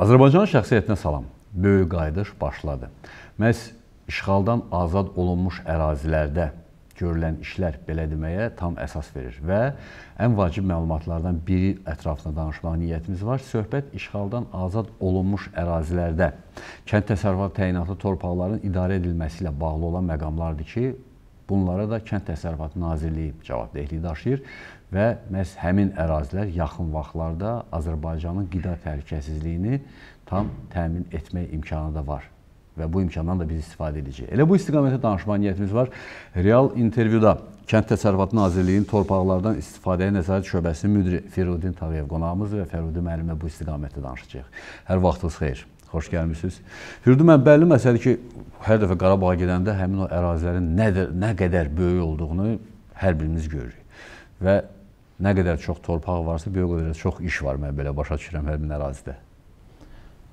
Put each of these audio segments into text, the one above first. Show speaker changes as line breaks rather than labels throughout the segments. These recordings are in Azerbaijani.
Azərbaycan şəxsiyyətinə salam. Böyük qayıdış başladı. Məhz işğaldan azad olunmuş ərazilərdə görülən işlər belə deməyə tam əsas verir və ən vacib məlumatlardan biri ətrafında danışmağa niyyətimiz var. Söhbət işğaldan azad olunmuş ərazilərdə kənd təsərrüfatı təyinatlı torpaqların idarə edilməsi ilə bağlı olan məqamlardır ki, bunlara da Kənd Təsərrüfatı Nazirliyi cavabdehliyi daşıyır və məhz həmin ərazilər yaxın vaxtlarda Azərbaycanın qida təhlükəsizliyini tam təmin etmək imkanı da var və bu imkandan da biz istifadə edəcəyik. Elə bu istiqamətdə danışma niyyətimiz var. Real intervyuda Kənd Təsərrüfatı Nazirliyinin torpaqlardan istifadəyə nəzarət şöbəsinin müdiri Firudin Tağıyev qonağımız və Firudin müəllimə bu istiqamətdə danışacağıq. Hər vaxtınız xeyir. Xoş gəlmisiniz. Firdun mən bəlli məsələ ki, hər dəfə Qarabağa gedəndə həmin o ərazilərin nə, nə qədər böyük olduğunu hər birimiz görürük. Və Nə qədər çox torpaq varsa, bir o qədər çox iş var mən belə başa düşürəm həmin ərazidə.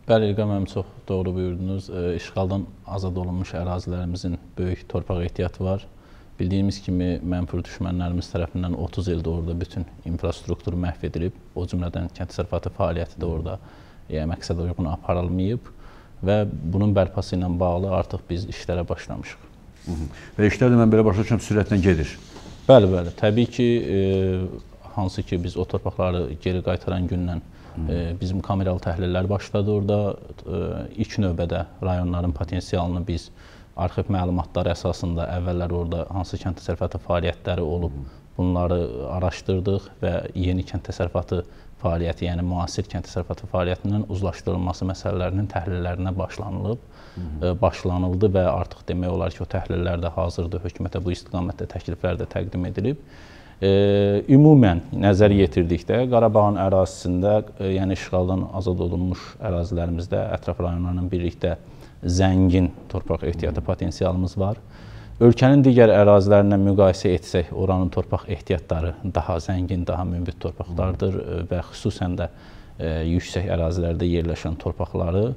Bəli, İlqam müəllim çox doğru buyurdunuz. E, işğaldan azad olunmuş ərazilərimizin böyük torpaq ehtiyatı var. Bildiyimiz kimi mənfur düşmənlərimiz tərəfindən 30 ildə orada bütün infrastruktur məhv edilib. O cümlədən kənd təsərrüfatı fəaliyyəti də orada yəni məqsədə uyğun aparılmayıb və bunun bərpası ilə bağlı artıq biz işlərə başlamışıq.
Və işlər də mən belə başa düşürəm sürətlə gedir.
Bəli, bəli. Təbii ki, e, hansı ki, biz o torpaqları geri qaytaran gündən e, bizim kameral təhlillər başladı orada. E, ilk növbədə rayonların potensialını biz arxiv məlumatları əsasında əvvəllər orada hansı kənd təsərrüfatı fəaliyyətləri olub, bunları araşdırdıq və yeni kənd təsərrüfatı fəaliyyəti, yəni müasir kənd təsərrüfatı fəaliyyətinin uzlaşdırılması məsələlərinin təhlillərinə başlanılıb, Hı e, -hı. başlanıldı və artıq demək olar ki, o təhlillər də hazırdır, hökumətə bu istiqamətdə təkliflər də təqdim edilib ümumən nəzər yetirdikdə Qarabağın ərazisində, e, yəni işğaldan azad olunmuş ərazilərimizdə, ətraf rayonlarla birlikdə zəngin torpaq ehtiyatı potensialımız var. Ölkənin digər ərazilərindən müqayisə etsək, oranın torpaq ehtiyatları daha zəngin, daha münbit torpaqlardır e, və xüsusən də e, yüksək ərazilərdə yerləşən torpaqları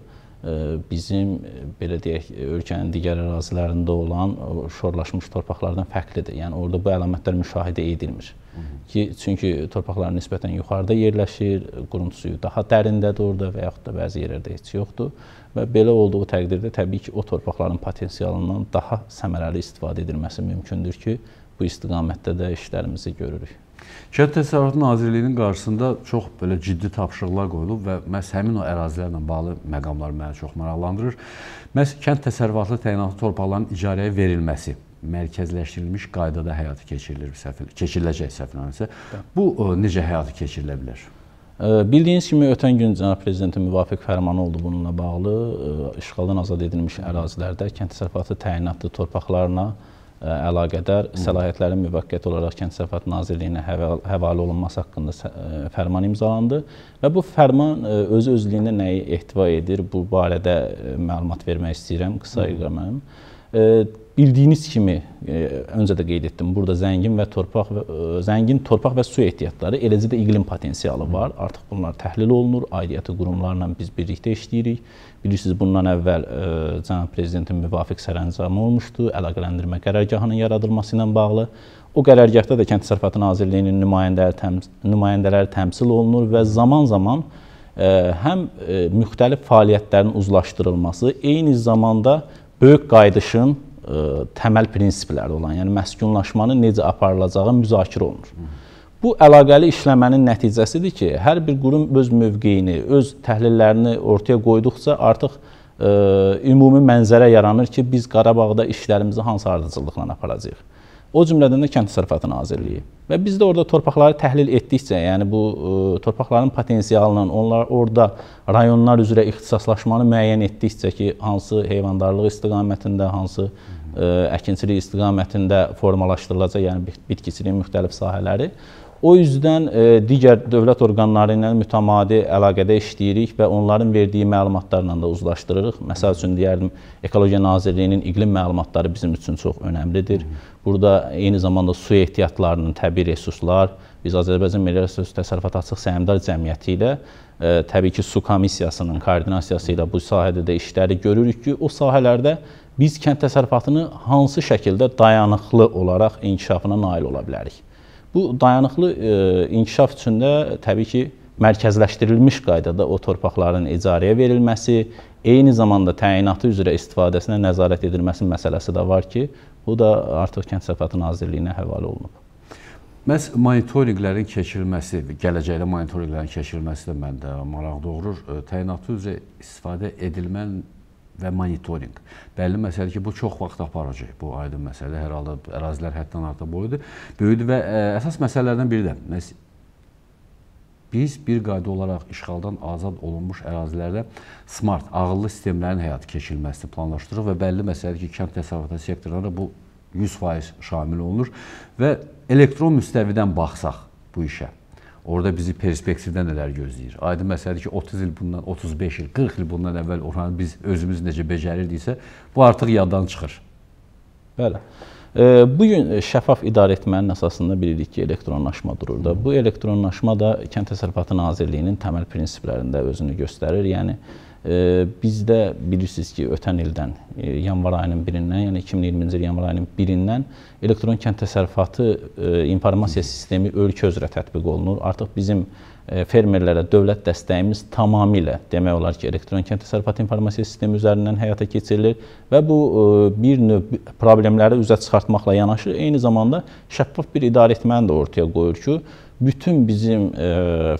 bizim e, belə deyək e, ölkənin digər ərazilərində olan şorlaşmış torpaqlardan fərqlidir. Yəni orada bu əlamətlər müşahidə edilmir. Hı -hı. Ki çünki torpaqlar nisbətən yuxarıda yerləşir, quruntu suyu daha dərindədir orada və yaxud da bəzi yerlərdə heç yoxdur və belə olduğu təqdirdə təbii ki, o torpaqların potensialından daha səmərəli istifadə edilməsi mümkündür ki, bu istiqamətdə də işlərimizi görürük. Kənd
Təsərrüfatı Nazirliyinin qarşısında çox belə ciddi tapşırıqlar qoyulub və məhz həmin o ərazilərlə bağlı məqamlar məni çox maraqlandırır. Məhz kənd təsərrüfatlı təyinatlı torpaqların icarəyə verilməsi mərkəzləşdirilmiş qaydada həyata keçirilir, səhv, keçiriləcək səhvlənirsə. Bu
e, necə həyata keçirilə bilər? E, bildiyiniz kimi ötən gün cənab prezidentin müvafiq fərmanı oldu bununla bağlı e, işğaldan azad edilmiş ərazilərdə kənd təsərrüfatı təyinatlı torpaqlarına əlaqədar səlahiyyətlərin müvəqqəti olaraq Kənd Təsərrüfatı Nazirliyinə həvalə olunması haqqında fərman imzalandı və bu fərman özü özlüyündə nəyi ehtiva edir? Bu barədə məlumat vermək istəyirəm qısa iqaməm. Hı -hı. Bildiyiniz kimi e, öncə də qeyd etdim, burada zəngin və torpaq e, zəngin torpaq və su ehtiyatları, eləcə də iqlim potensialı var. Artıq bunlar təhlil olunur, aidiyyəti qurumlarla biz birlikdə işləyirik. Bilirsiniz, bundan əvvəl e, cənab prezidentin müvafiq sərəncamı olmuşdu, əlaqələndirmə qərargahının yaradılması ilə bağlı. O qərargahda da Kənd Təsərrüfatı Nazirliyinin nümayəndələri təmsil, nümayəndələri təmsil olunur və zaman-zaman həm müxtəlif fəaliyyətlərin uzlaşdırılması, eyni zamanda böyük qayıdışın ə, e, təməl prinsipləri olan, yəni məskunlaşmanın necə aparılacağı müzakirə olunur. Bu əlaqəli işləmənin nəticəsidir ki, hər bir qurum öz mövqeyini, öz təhlillərini ortaya qoyduqca artıq ə, e, ümumi mənzərə yaranır ki, biz Qarabağda işlərimizi hansı ardıcıllıqla aparacağıq. O cümlədən də Kənd Təsərrüfatı Nazirliyi. Və biz də orada torpaqları təhlil etdikcə, yəni bu ə, e, torpaqların potensialının, onlar orada rayonlar üzrə ixtisaslaşmanı müəyyən etdikcə ki, hansı heyvandarlıq istiqamətində, hansı ə, e, əkinçilik istiqamətində formalaşdırılacaq, yəni bitkiçiliyin müxtəlif sahələri, O üzdən e, digər dövlət orqanları ilə mütəmadi əlaqədə işləyirik və onların verdiyi məlumatlarla da uzlaşdırırıq. Məsəl üçün deyərdim, Ekologiya Nazirliyinin iqlim məlumatları bizim üçün çox önəmlidir. Burada eyni zamanda su ehtiyatlarının təbii resurslar, biz Azərbaycan Milli Resurs Təsərrüfat Açıq Səhmdar Cəmiyyəti ilə ə, e, təbii ki, su komissiyasının koordinasiyası ilə bu sahədə də işləri görürük ki, o sahələrdə biz kənd təsərrüfatını hansı şəkildə dayanıqlı olaraq inkişafına nail ola bilərik. Bu dayanıqlı e, inkişaf üçün də təbii ki, mərkəzləşdirilmiş qaydada o torpaqların icarəyə verilməsi, eyni zamanda təyinatı üzrə istifadəsinə nəzarət edilməsi məsələsi də var ki, bu da artıq Kənd Sərfəti Nazirliyinə həvalə olunub. Məs monitorinqlərin
keçirilməsi, gələcəkdə monitorinqlərin keçirilməsi də məndə maraq doğurur. E, təyinatı üzrə istifadə edilmən və monitorinq. Bəlli məsələdir ki, bu çox vaxt aparıcı, bu aydın məsələ. Hər halda ərazilər həddən artıq boyudur. Böyüdü və ə, e, əsas məsələlərdən biri də məhz biz bir qayda olaraq işğaldan azad olunmuş ərazilərdə smart, ağıllı sistemlərin həyata keçirilməsini planlaşdırırıq və bəlli məsələdir ki, kənd təsərrüfatı sektoruna bu 100% şamil olunur və elektron müstəvidən baxsaq bu işə Orada bizi perspektivdə nələr gözləyir? Aydın məsələdir ki, 30 il bundan, 35 il, 40
il bundan əvvəl Orhan biz özümüz necə becərirdiksə, bu artıq yaddan çıxır. Bəli. E, bu gün şəffaf idarəetmənin əsasında bilirik ki, elektronlaşma durur da. Bu elektronlaşma da Kənd Təsərrüfatı Nazirliyinin təməl prinsiplərində özünü göstərir. Yəni Bizdə bilirsiniz ki, ötən ildən, e, yanvar ayının birindən, yəni 2020-ci il yanvar ayının birindən elektron kənd təsərrüfatı e, informasiya sistemi ölkə üzrə tətbiq olunur. Artıq bizim e, fermerlərə dövlət dəstəyimiz tamamilə demək olar ki, elektron kənd təsərrüfatı informasiya sistemi üzərindən həyata keçirilir və bu bir növ problemləri üzə çıxartmaqla yanaşı eyni zamanda şəffaf bir idarəetməni də ortaya qoyur ki, bütün bizim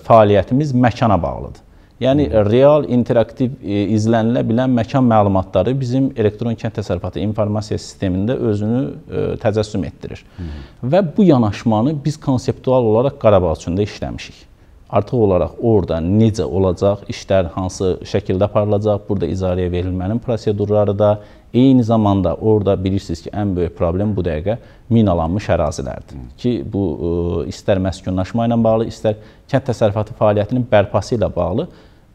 fəaliyyətimiz məkana bağlıdır. Yəni real interaktiv e, izlənilə bilən məkan məlumatları bizim elektron kənd təsərrüfatı informasiya sistemində özünü e, təcəssüm etdirir. Hı -hı. Və bu yanaşmanı biz konseptual olaraq Qarabağ üçün də işləmişik. Artıq olaraq orada necə olacaq, işlər hansı şəkildə aparılacaq, burada icarəyə verilmənin prosedurları da, Eyni zamanda orada bilirsiniz ki, ən böyük problem bu dəqiqə minalanmış ərazilərdir. Hı. Ki bu ə, e, istər məskunlaşma ilə bağlı, istər kənd təsərrüfatı fəaliyyətinin bərpası ilə bağlı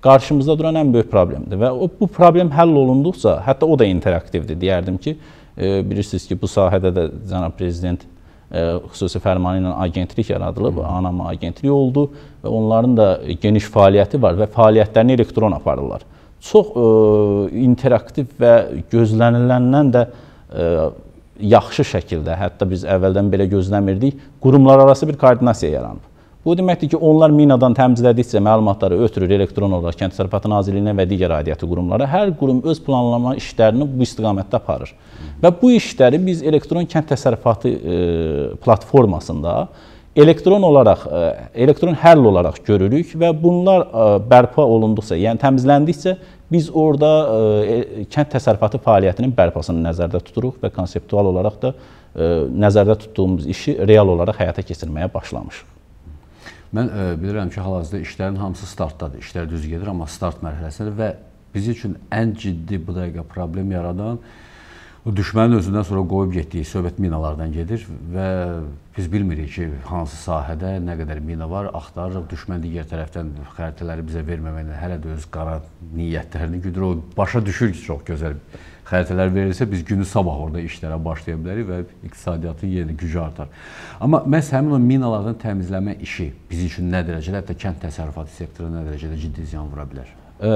qarşımızda duran ən böyük problemdir və o, bu problem həll olunduqca, hətta o da interaktivdir deyərdim ki, e, bilirsiniz ki, bu sahədə də cənab prezident Ə, e, xüsusi fərmanı ilə agentlik yaradılıb, ANAMA agentliyi oldu və onların da geniş fəaliyyəti var və fəaliyyətlərini elektron aparırlar. Çox ə, e, interaktiv və gözləniləndən də ə, e, yaxşı şəkildə, hətta biz əvvəldən belə gözləmirdik, qurumlar arası bir koordinasiya yaranıb. Bu deməkdir ki, onlar minadan təmizlədikcə məlumatları ötürür elektron olaraq Kənd Təsərrüfatı Nazirliyinə və digər aidiyyəti qurumlara. Hər qurum öz planlama işlərini bu istiqamətdə aparır. Və bu işləri biz elektron kənd təsərrüfatı e, platformasında elektron olaraq e, elektron həll olaraq görürük və bunlar e, bərpa olunduqca, yəni təmizləndikcə biz orada e, e kənd təsərrüfatı fəaliyyətinin bərpasını nəzərdə tuturuq və konseptual olaraq da e, nəzərdə tutduğumuz işi real olaraq həyata keçirməyə başlamışıq.
Mən ə, e, bilirəm ki, hal-hazırda işlərin hamısı startdadır. İşlər düz gedir, amma start mərhələsində və bizim üçün ən ciddi bu dəqiqə problem yaradan düşmənin özündən sonra qoyub getdiyi söhbət minalardan gedir və biz bilmirik ki, hansı sahədə nə qədər mina var, axtarırıq. Düşmən digər tərəfdən xəritələri bizə verməməklə hələ də öz qara niyyətlərini güdür. O başa düşür ki, çox gözəl xəritələr verilsə biz günü sabah orada işlərə başlaya bilərik və iqtisadiyyatın yenə gücü artar. Amma məhz həmin o minalardan təmizləmə işi bizim üçün nə dərəcədə, hətta kənd təsərrüfatı sektoruna nə dərəcədə ciddi ziyan vura bilər?
Ə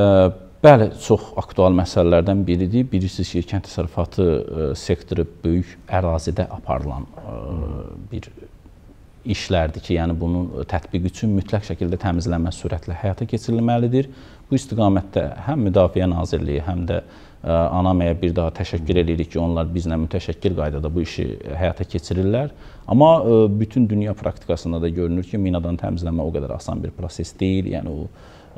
Bəli, çox aktual məsələlərdən biridir. Bilirsiniz ki, kənd təsərrüfatı e, sektoru böyük ərazidə aparılan e, bir işlərdir ki, yəni bunun tətbiq üçün mütləq şəkildə təmizlənmə sürətlə həyata keçirilməlidir. Bu istiqamətdə həm Müdafiə Nazirliyi, həm də e, Anamaya bir daha təşəkkür edirik ki, onlar bizlə mütəşəkkir qaydada bu işi həyata keçirirlər. Amma bütün dünya praktikasında da görünür ki, minadan təmizlənmə o qədər asan bir proses deyil. Yəni o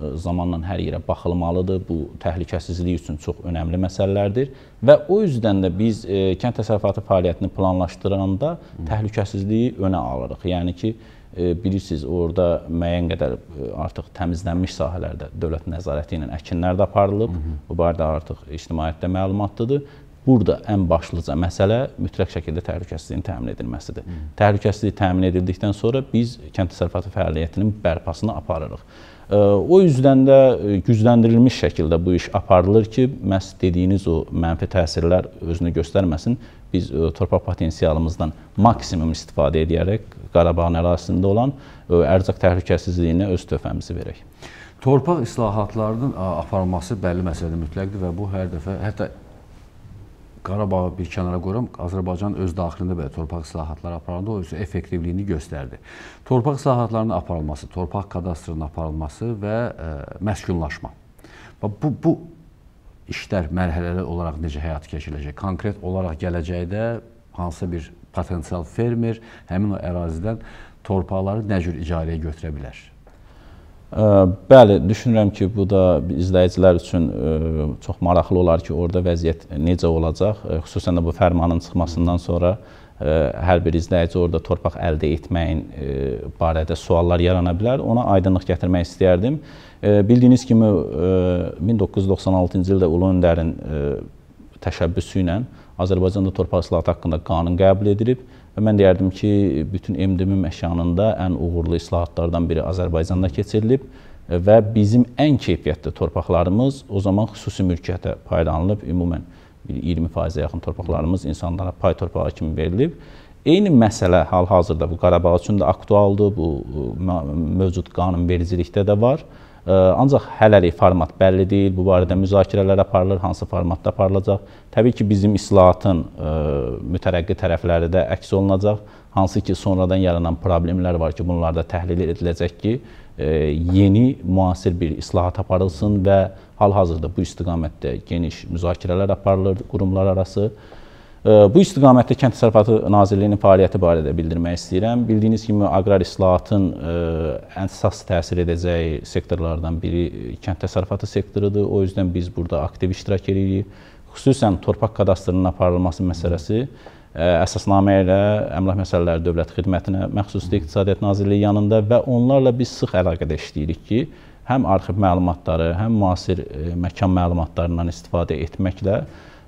E, zamanla hər yerə baxılmalıdır. Bu təhlükəsizlik üçün çox önəmli məsələlərdir və o üzdən də biz e, kənd təsərrüfatı fəaliyyətini planlaşdıranda təhlükəsizliyi önə alırıq. Yəni ki, e, bilirsiniz, orada müəyyən qədər e, artıq təmizlənmiş sahələrdə dövlət nəzarəti ilə əkinlər də aparılıb. Hı -hı. Bu barədə artıq ictimaiyyətdə məlumatlıdır Burada ən başlıca məsələ mütləq şəkildə təhlükəsizliyin təmin edilməsidir. Hı. Təhlükəsizlik təmin edildikdən sonra biz kənd təsərrüfatı fəaliyyətinin bərpasını aparırıq. O üzdən də e, gücləndirilmiş şəkildə bu iş aparılır ki, məhz dediyiniz o mənfi təsirlər özünü göstərməsin. Biz e, torpaq potensialımızdan maksimum istifadə edərək Qarabağın ərazisində olan e, ərzaq təhlükəsizliyinə öz töhfəmizi verək. Torpaq islahatlarının aparılması bəlli
məsələdə mütləqdir və bu hər dəfə hətta Qarabağı bir kənara qoyuram, Azərbaycan öz daxilində belə torpaq islahatları aparanda o öz effektivliyini göstərdi. Torpaq islahatlarının aparılması, torpaq kadastrının aparılması və ə, e, məskunlaşma. Bu, bu işlər mərhələli olaraq necə həyat keçiriləcək? Konkret olaraq gələcəkdə hansısa bir potensial fermer həmin o ərazidən torpaqları nə cür icarəyə
götürə bilər? Bəli, düşünürəm ki, bu da izləyicilər üçün çox maraqlı olar ki, orada vəziyyət necə olacaq. Xüsusən də bu fərmanın çıxmasından sonra hər bir izləyici orada torpaq əldə etməyin barədə suallar yarana bilər. Ona aydınlıq gətirmək istəyərdim. Bildiyiniz kimi 1996-cı ildə Ulu Öndərin təşəbbüsü ilə Azərbaycanda torpaq islahatı haqqında qanun qəbul edilib. Və mən deyərdim ki, bütün MDM məkanında ən uğurlu islahatlardan biri Azərbaycanda keçirilib və bizim ən keyfiyyətli torpaqlarımız o zaman xüsusi mülkiyyətə paylanılıb. Ümumən 20%-ə yaxın torpaqlarımız insanlara pay torpağı kimi verilib. Eyni məsələ hal-hazırda bu Qarabağ üçün də aktualdır, bu mövcud qanunvericilikdə də var. Ancaq hələlik format bəlli deyil, bu barədə müzakirələr aparılır, hansı formatda aparılacaq. Təbii ki, bizim islahatın mütərəqqi tərəfləri də əks olunacaq. Hansı ki, sonradan yaranan problemlər var ki, bunlar da təhlil ediləcək ki, yeni müasir bir islahat aparılsın və hal-hazırda bu istiqamətdə geniş müzakirələr aparılır qurumlar arası. Bu istiqamətdə Kənd Təsərrüfatı Nazirliyinin fəaliyyəti barədə bildirmək istəyirəm. Bildiyiniz kimi aqrar islahatın e, ən əsas təsir edəcəyi sektorlardan biri kənd təsərrüfatı sektorudur. O üzdən biz burada aktiv iştirak edirik. Xüsusən torpaq kadastrının aparılması məsələsi e, əsasnamə ilə Əmlak Məsələləri Dövlət Xidmətinə məxsusdur İqtisadiyyat Nazirliyi yanında və onlarla biz sıx əlaqədə işləyirik ki, həm arxiv məlumatları, həm müasir e, məkan məlumatlarından istifadə etməklə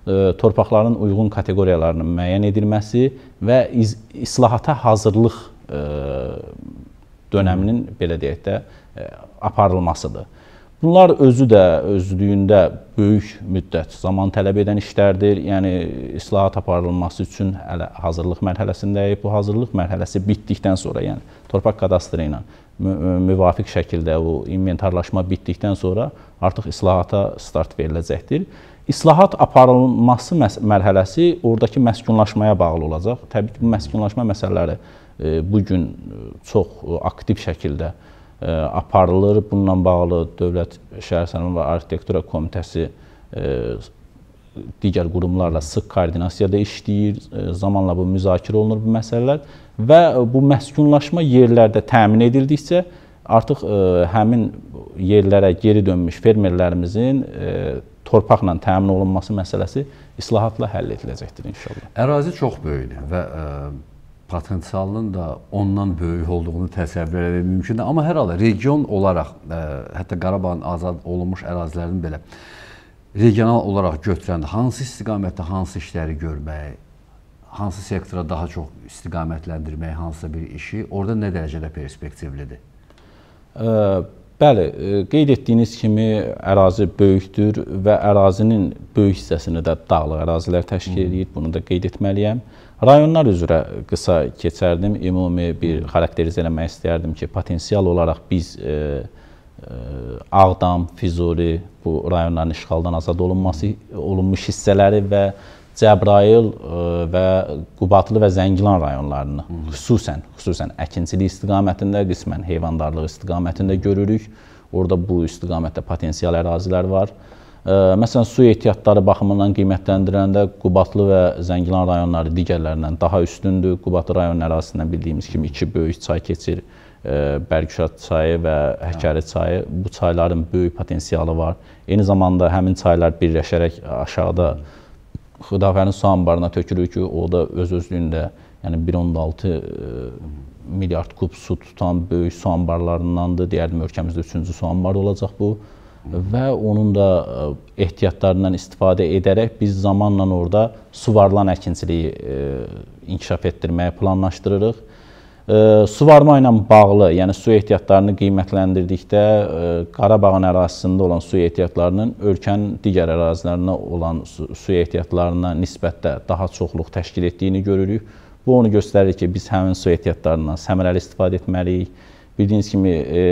E, torpaqların uyğun kateqoriyalarının müəyyən edilməsi və iz, islahata hazırlıq e, dönəminin belə deyək də e, aparılmasıdır. Bunlar özü də özlüyündə böyük müddət zaman tələb edən işlərdir. Yəni islahat aparılması üçün hələ hazırlıq mərhələsindəyik. Bu hazırlıq mərhələsi bitdikdən sonra, yəni torpaq kadastro ilə müvafiq şəkildə bu inventarlaşma bitdikdən sonra artıq islahata start veriləcəkdir. İslahat aparılması mərhələsi oradakı məskunlaşmaya bağlı olacaq. Təbii ki, bu məskunlaşma məsələləri e, bu gün e, çox e, aktiv şəkildə aparılır. Bununla bağlı Dövlət Şəhərsənəm və Arxitektura Komitəsi digər qurumlarla sıx koordinasiyada işləyir. Zamanla bu müzakirə olunur bu məsələlər və bu məskunlaşma yerlərdə təmin edildikcə artıq həmin yerlərə geri dönmüş fermerlərimizin torpaqla təmin olunması məsələsi islahatla həll ediləcəkdir inşallah. Ərazi çox
böyükdür və ə, e, potensialının da ondan böyük olduğunu təsəvvür etmək mümkündür. Amma hər halda region olaraq, ə, e, hətta Qarabağın azad olunmuş ərazilərinin belə regional olaraq götürəndə hansı istiqamətdə hansı işləri görmək, hansı sektora daha çox istiqamətləndirmək, hansısa bir işi orada nə dərəcədə perspektivlidir?
Ə e, Bəli, e, qeyd etdiyiniz kimi ərazi böyükdür və ərazinin böyük hissəsini də dağlıq ərazilər təşkil edir. Bunu da qeyd etməliyəm. Rayonlar üzrə qısa keçərdim. Ümumi bir xarakterizə eləmək istəyərdim ki, potensial olaraq biz e, e, Ağdam, Füzuli bu rayonların işğaldan azad olunması olunmuş hissələri və Cəbrayıl e, və Qubatlı və Zəngilan rayonlarını xüsusən, xüsusən əkinçilik istiqamətində, qismən heyvandarlıq istiqamətində görürük. Orada bu istiqamətdə potensial ərazilər var. E, məsələn, su ehtiyatları baxımından qiymətləndirəndə Qubatlı və Zəngilan rayonları digərlərindən daha üstündür. Qubatlı rayon ərazisindən bildiyimiz kimi iki böyük çay keçir. E, Bərgüşad çayı və Həkəri çayı. Bu çayların böyük potensialı var. Eyni zamanda həmin çaylar birləşərək aşağıda Hı Xudafənin su anbarına tökürük ki, o da öz-özlüyündə yəni 1.6 e, milyard kub su tutan böyük su anbarlarındandır. Deyərdim ölkəmizdə 3-cü su anbarı olacaq bu və onun da e, ehtiyatlarından istifadə edərək biz zamanla orada suvarılan əkinçiliyi e, inkişaf etdirməyi planlaşdırırıq. Suvarma ilə bağlı, yəni su ehtiyatlarını qiymətləndirdikdə e, Qarabağın ərazisində olan su ehtiyatlarının ölkənin digər ərazilərinə olan su ehtiyatlarına nisbətdə daha çoxluq təşkil etdiyini görürük. Bu onu göstərir ki, biz həmin su ehtiyatlarından səmərəli istifadə etməliyik. Bildiyiniz kimi e,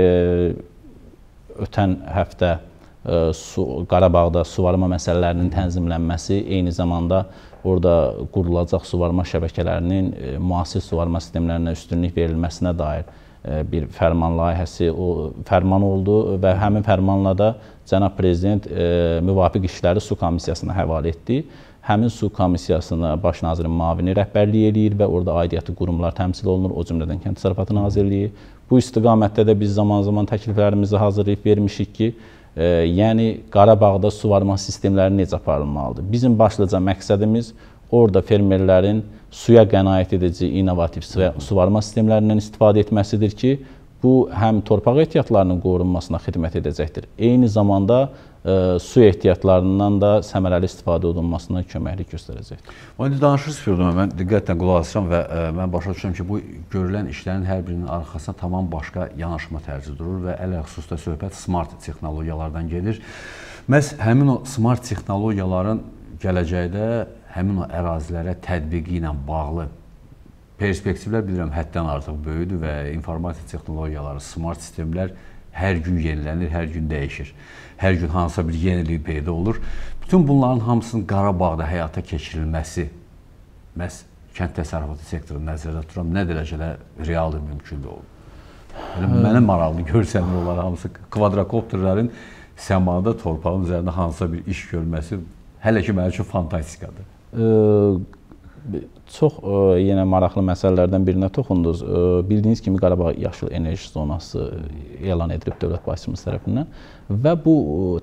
ötən həftə e, su Qarabağda suvarma məsələlərinin tənzimlənməsi eyni zamanda orada qurulacaq suvarma şəbəkələrinin e, müasir suvarma sistemlərinə üstünlük verilməsinə dair e, bir fərman layihəsi o fərman oldu və həmin fərmanla da cənab prezident e, müvafiq işləri su komissiyasına həvalə etdi. Həmin su komissiyasına baş nazirin müavini rəhbərlik eləyir və orada aidiyyəti qurumlar təmsil olunur, o cümlədən Kənd Təsərrüfatı Nazirliyi. Bu istiqamətdə də biz zaman-zaman təkliflərimizi hazırlayıb vermişik ki, E, yəni Qarabağda suvarma sistemləri necə aparılmalıdır? Bizim başlıca məqsədimiz orada fermerlərin suya qənaət edici innovativ suvarma sistemlərindən istifadə etməsidir ki, bu həm torpaq ehtiyatlarının qorunmasına xidmət edəcəkdir. Eyni zamanda su ehtiyatlarından da səmərəli istifadə olunmasına köməklik göstərəcəkdir. İndi danışırsınız Firdun, mən diqqətlə
qulaq asıram və ə, mən başa düşürəm ki, bu görülən işlərin hər birinin arxasına tamam başqa yanaşma tərzi durur və ələxüsus da söhbət smart texnologiyalardan gedir. Məhz həmin o smart texnologiyaların gələcəkdə həmin o ərazilərə tətbiqi ilə bağlı perspektivlər bilirəm həddən artıq böyüdür və informasiya texnologiyaları, smart sistemlər Hər gün yenilənir, hər gün dəyişir. Hər gün hansısa bir yenilik peyda olur. Bütün bunların hamısının Qarabağda həyata keçirilməsi məhz kənd təsərrüfatı sektoru nəzərdə tuturam nə dərəcədə real mümkündür olub. Yəni hə. mənə maraqlı görsənir onlar hamısı kvadrakopterlərin səmada torpağın üzərində hansısa bir iş görməsi hələ ki mənim üçün fantastikadır.
Ə çox ə, e, yenə maraqlı məsələlərdən birinə toxundunuz. Ə, e, bildiyiniz kimi Qarabağ yaşıl enerji zonası e, elan edilib dövlət başçımız tərəfindən və bu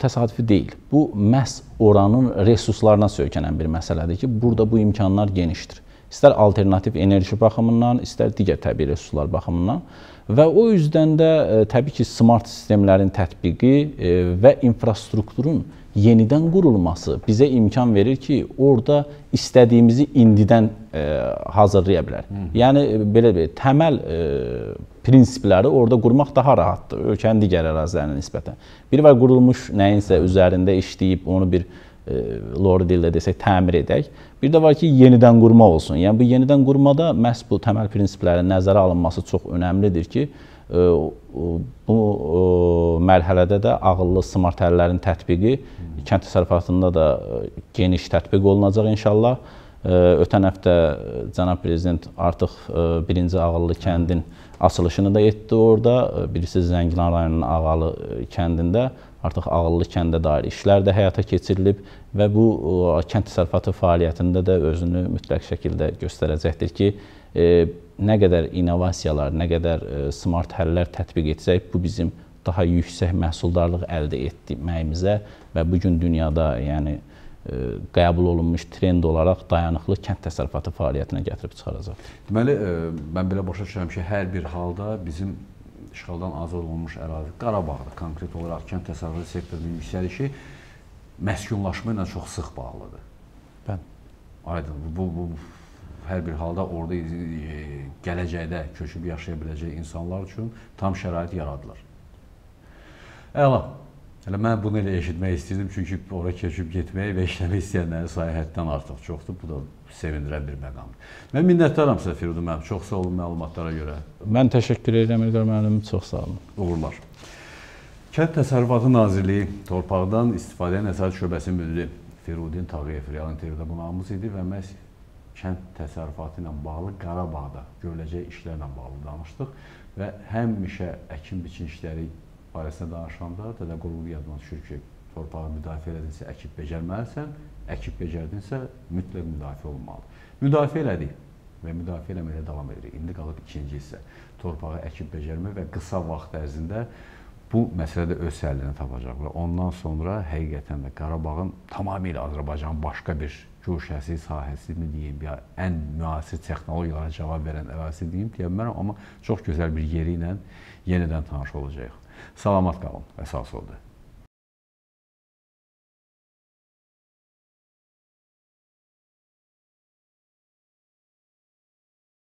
təsadüfi deyil. Bu məhz oranın resurslarına söykənən bir məsələdir ki, burada bu imkanlar genişdir. İstər alternativ enerji baxımından, istər digər təbii resurslar baxımından Və o üzdən də e, təbii ki, smart sistemlərin tətbiqi e, və infrastrukturun yenidən qurulması bizə imkan verir ki, orada istədiyimizi indidən e, hazırlaya bilərik. Hı. Yəni e, belə bir təməl e, prinsipləri orada qurmaq daha rahatdır ölkənin digər ərazilərinə nisbətən. Bir var qurulmuş nəyinsə üzərində işləyib onu bir e, E, lori dillə desək təmir edək. Bir də var ki, yenidən qurma olsun. Yəni bu yenidən qurmada məhz bu təməl prinsiplərin nəzərə alınması çox önəmlidir ki, e, bu e, mərhələdə də ağıllı smart əllərin tətbiqi kənd təsərrüfatında da geniş tətbiq olunacaq inşallah. Ötən həftə cənab prezident artıq birinci ağıllı kəndin açılışını da etdi orada. Birisi Zəngilan rayonunun Ağalı kəndində artıq Ağıllı kəndə dair işlər də həyata keçirilib və bu kənd təsərrüfatı fəaliyyətində də özünü mütləq şəkildə göstərəcəkdir ki, e, nə qədər innovasiyalar, nə qədər e, smart həllər tətbiq etsək, bu bizim daha yüksək məhsuldarlıq əldə etməyimizə və bu gün dünyada, yəni e, qəbul olunmuş trend olaraq dayanıqlı kənd təsərrüfatı fəaliyyətinə gətirib çıxaracaq.
Deməli, mən belə başa düşürəm ki, hər bir halda bizim işğaldan azad olunmuş ərazi Qarabağda konkret olaraq kənd təsərrüfatı sektorunun yüksəlişi məskunlaşma ilə çox sıx bağlıdır. Bən. Aydın, bu, bu, bu hər bir halda orada e, gələcəkdə köçüb yaşaya biləcək insanlar üçün tam şərait yaradılır. Əla. Elə mən bunu elə eşitmək istəyirdim, çünki ora keçib getməyi və işləmək istəyənlərin sayı həddən artıq çoxdur. Bu da sevindirən bir məqamdır. Mən minnətdaram sizə Firud müəllim, çox sağ olun məlumatlara görə.
Mən təşəkkür edirəm İlqar müəllim, çox sağ olun.
Uğurlar. Kənd Təsərrüfatı Nazirliyi Torpaqdan İstifadə Nəzarət Şöbəsi müdiri Firudin Tağıyev real intervyuda qonağımız idi və məhz kənd təsərrüfatı ilə bağlı Qarabağda görüləcək işlərlə bağlı danışdıq və həmişə əkin-biçin işləri barəsində danışanda dədə Qorqud yadıma düşür ki, torpağı müdafiə elədinsə, əkib becərməlisən, əkib becərdinsə, mütləq müdafiə olunmalıdır. Müdafiə elədik və müdafiə eləməyə davam edirik. İndi qalıb ikinci hissə, torpağı əkib becərmə və qısa vaxt ərzində bu məsələ də öz həllini tapacaq və ondan sonra həqiqətən də Qarabağın tamamilə Azərbaycanın başqa bir güşəsi, sahəsi mi deyim, ya ən müasir texnologiyalara cavab verən ərazisi deyim, deyəm mənə, amma çox gözəl bir yeri ilə yenidən tanış olacağıq. Selamat kalın. Esas oldu.